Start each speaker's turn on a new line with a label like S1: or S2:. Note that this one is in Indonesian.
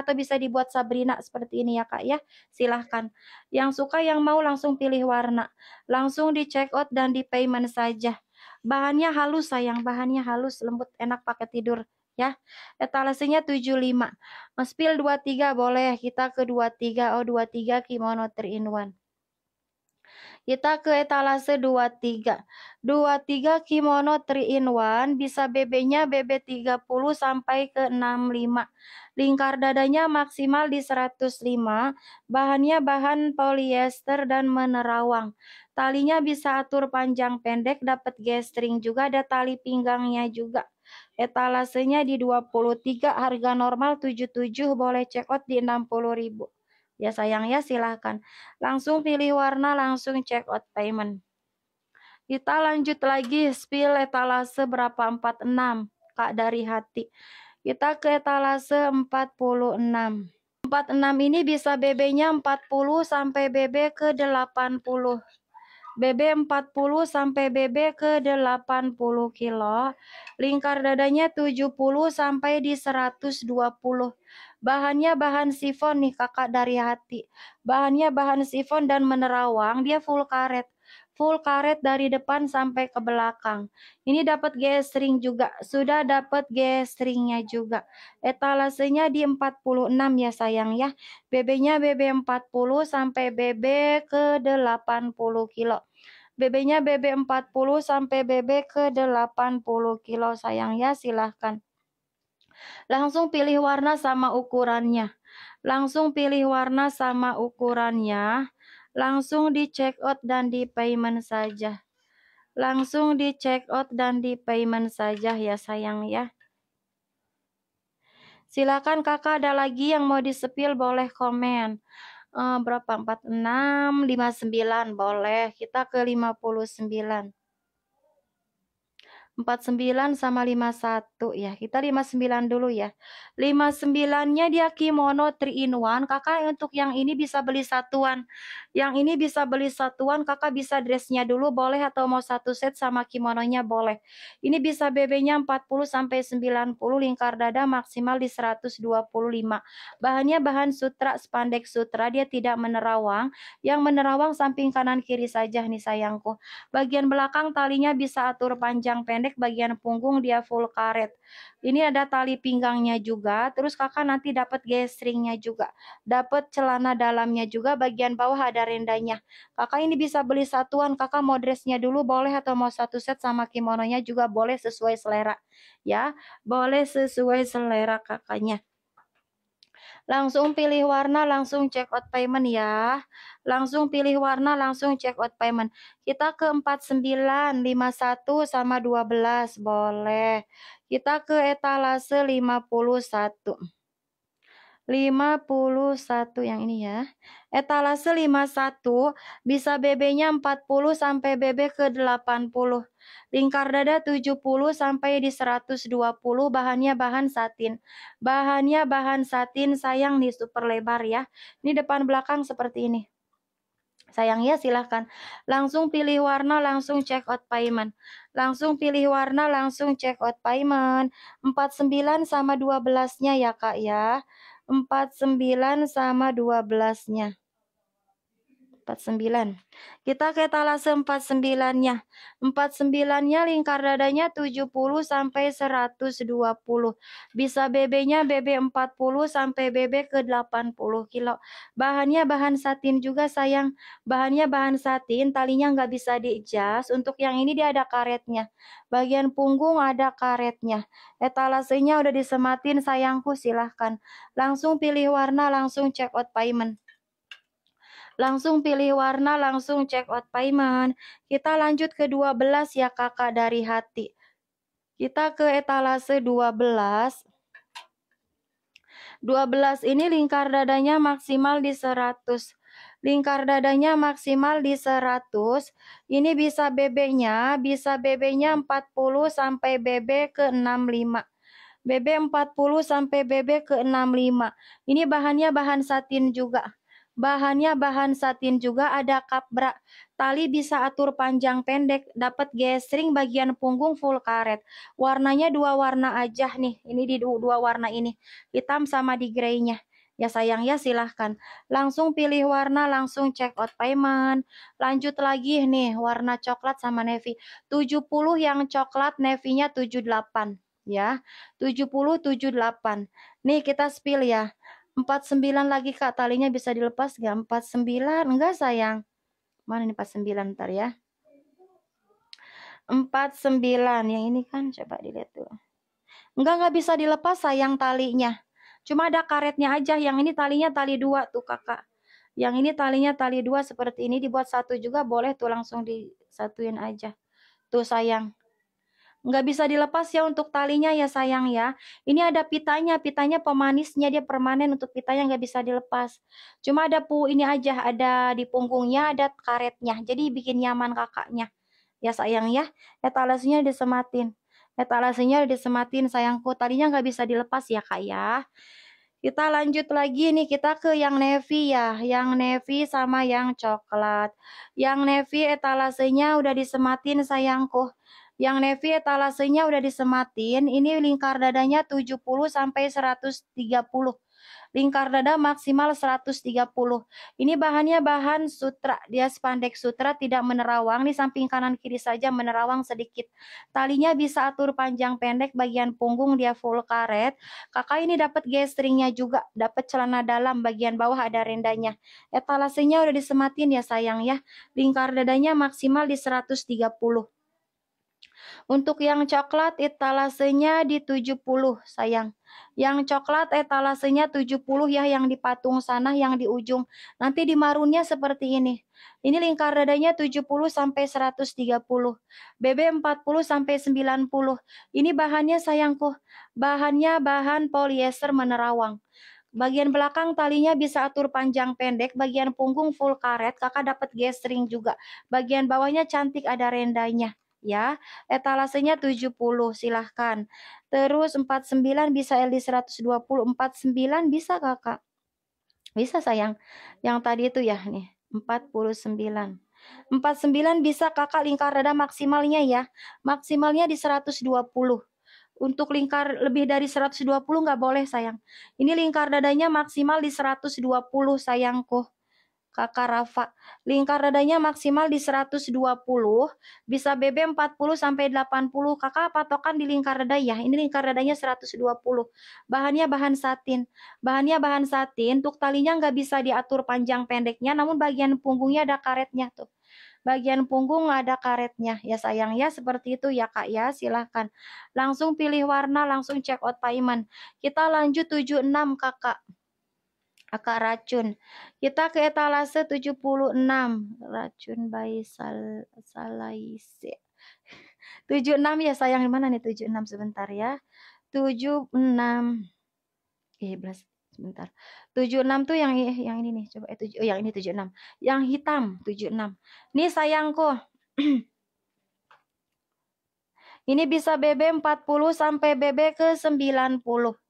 S1: atau bisa dibuat Sabrina seperti ini ya kak ya. Silahkan. Yang suka yang mau langsung pilih warna. Langsung di check out dan di payment saja. Bahannya halus sayang, bahannya halus, lembut, enak pakai tidur ya. Etalasenya 75. Spill 23 boleh, kita ke 23. Oh 23 kimono 3 in 1. Kita ke etalase 23. 23 kimono 3 in 1 bisa BB-nya BB 30 sampai ke 65. Lingkar dadanya maksimal di 105. Bahannya bahan polyester dan menerawang. Talinya bisa atur panjang pendek, dapat gestring juga, ada tali pinggangnya juga. Etalasenya di 23, harga normal 77, boleh check out di 60 ribu. Ya sayang ya silahkan. Langsung pilih warna, langsung check out payment. Kita lanjut lagi spill etalase berapa 46 Kak dari hati. Kita ke etalase 46. 46 ini bisa BB-nya 40 sampai BB ke 80. BB 40 sampai BB ke 80 kilo. Lingkar dadanya 70 sampai di 120. Bahannya bahan sifon nih kakak dari hati. Bahannya bahan sifon dan menerawang, dia full karet. Full karet dari depan sampai ke belakang. Ini dapat gestring juga. Sudah dapat gestringnya juga. Etalasenya di 46 ya sayang ya. BB-nya BB 40 sampai BB ke 80 kilo. BB-nya BB 40 sampai BB ke 80 kilo sayang ya silahkan. Langsung pilih warna sama ukurannya. Langsung pilih warna sama ukurannya. Langsung di check out dan di payment saja. Langsung di check out dan di payment saja ya sayang ya. Silakan kakak ada lagi yang mau disepil boleh komen. Uh, berapa? 46, 59 boleh. Kita ke 59. 49 sama 51 ya. Kita 59 dulu ya. 59-nya dia kimono 3 in 1. Kakak untuk yang ini bisa beli satuan. Yang ini bisa beli satuan, kakak bisa dressnya dulu boleh atau mau satu set sama kimononya boleh. Ini bisa BB-nya 40 sampai 90, lingkar dada maksimal di 125. Bahannya bahan sutra, spandek sutra, dia tidak menerawang. Yang menerawang samping kanan kiri saja nih sayangku. Bagian belakang talinya bisa atur panjang pendek pendek bagian punggung dia full karet. Ini ada tali pinggangnya juga, terus kakak nanti dapat gestringnya juga. Dapat celana dalamnya juga, bagian bawah ada rendanya. Kakak ini bisa beli satuan, kakak mau dressnya dulu boleh atau mau satu set sama kimononya juga boleh sesuai selera. Ya, boleh sesuai selera kakaknya. Langsung pilih warna, langsung check out payment ya. Langsung pilih warna, langsung check out payment. Kita ke 49, 51 sama 12 boleh. Kita ke etalase 51. 51 yang ini ya. Etalase 51 bisa BB-nya 40 sampai BB ke 80. Lingkar dada 70 sampai di 120 bahannya bahan satin. Bahannya bahan satin sayang nih super lebar ya. Ini depan belakang seperti ini. Sayang ya silahkan Langsung pilih warna langsung check out payment Langsung pilih warna langsung check out payment 49 sama 12 nya ya kak ya 49 sama 12 nya 49. Kita ke etalase 49-nya. 49-nya lingkar dadanya 70 sampai 120. Bisa BB-nya BB 40 sampai BB ke 80 kilo. Bahannya bahan satin juga sayang. Bahannya bahan satin, talinya nggak bisa di adjust Untuk yang ini dia ada karetnya. Bagian punggung ada karetnya. Etalasenya udah disematin sayangku silahkan. Langsung pilih warna, langsung check out payment. Langsung pilih warna, langsung check out payment. Kita lanjut ke 12 ya kakak dari hati. Kita ke etalase 12. 12 ini lingkar dadanya maksimal di 100. Lingkar dadanya maksimal di 100. Ini bisa BB-nya, bisa BB-nya 40 sampai BB ke 65. BB 40 sampai BB ke 65. Ini bahannya bahan satin juga. Bahannya bahan satin juga ada kapra. Tali bisa atur panjang pendek, dapat gesring bagian punggung full karet. Warnanya dua warna aja nih. Ini di dua warna ini. Hitam sama di greynya. Ya sayang ya silahkan Langsung pilih warna langsung check out payment Lanjut lagi nih warna coklat sama navy 70 yang coklat navy nya 78 ya 70 78 Nih kita spill ya empat sembilan lagi Kak, talinya bisa dilepas gak empat sembilan enggak sayang. Mana ini empat sembilan ntar ya. empat sembilan yang ini kan coba dilihat tuh Enggak, enggak bisa dilepas sayang talinya. Cuma ada karetnya aja, yang ini talinya tali dua tuh kakak. Yang ini talinya tali dua seperti ini, dibuat satu juga boleh tuh langsung disatuin aja. Tuh sayang nggak bisa dilepas ya untuk talinya ya sayang ya. Ini ada pitanya, pitanya pemanisnya dia permanen untuk pitanya nggak bisa dilepas. Cuma ada pu ini aja, ada di punggungnya, ada karetnya. Jadi bikin nyaman kakaknya. Ya sayang ya, etalasinya disematin. Etalasinya disematin sayangku, talinya nggak bisa dilepas ya kak ya. Kita lanjut lagi nih, kita ke yang nevi ya, yang nevi sama yang coklat. Yang nevi etalasenya udah disematin sayangku. Yang Nevi etalasenya udah disematin, ini lingkar dadanya 70 sampai 130. Lingkar dada maksimal 130. Ini bahannya bahan sutra, dia spandek sutra tidak menerawang, di samping kanan kiri saja menerawang sedikit. Talinya bisa atur panjang pendek bagian punggung dia full karet. Kakak ini dapat gestringnya juga, dapat celana dalam bagian bawah ada rendanya. Etalasenya udah disematin ya sayang ya. Lingkar dadanya maksimal di 130. Untuk yang coklat etalasenya di 70 sayang. Yang coklat etalasenya 70 ya yang di patung sana yang di ujung. Nanti di marunnya seperti ini. Ini lingkar dadanya 70 sampai 130. BB 40 sampai 90. Ini bahannya sayangku. Bahannya bahan polyester menerawang. Bagian belakang talinya bisa atur panjang pendek, bagian punggung full karet, kakak dapat gestring juga. Bagian bawahnya cantik ada rendanya ya. Etalasenya 70 silahkan. Terus 49 bisa LD 120, 49 bisa kakak. Bisa sayang. Yang tadi itu ya nih 49. 49 bisa kakak lingkar dada maksimalnya ya. Maksimalnya di 120 untuk lingkar lebih dari 120 nggak boleh sayang. Ini lingkar dadanya maksimal di 120 sayangku. Kakak Rafa. Lingkar dadanya maksimal di 120, bisa BB 40 sampai 80. Kakak patokan di lingkar dada ya. Ini lingkar dadanya 120. Bahannya bahan satin. Bahannya bahan satin, Untuk talinya nggak bisa diatur panjang pendeknya, namun bagian punggungnya ada karetnya tuh bagian punggung ada karetnya ya sayang ya seperti itu ya kak ya silahkan langsung pilih warna langsung check out payment. kita lanjut 76 kakak akak racun. Kita ke etalase 76 racun bayi sal, salaisi. 76 ya sayang mana nih 76 sebentar ya. 76 eh belas sebentar. 76 tuh yang yang ini nih coba eh 7 oh, yang ini 76. Yang hitam 76. Nih sayangku. ini bisa BB 40 sampai BB ke 90.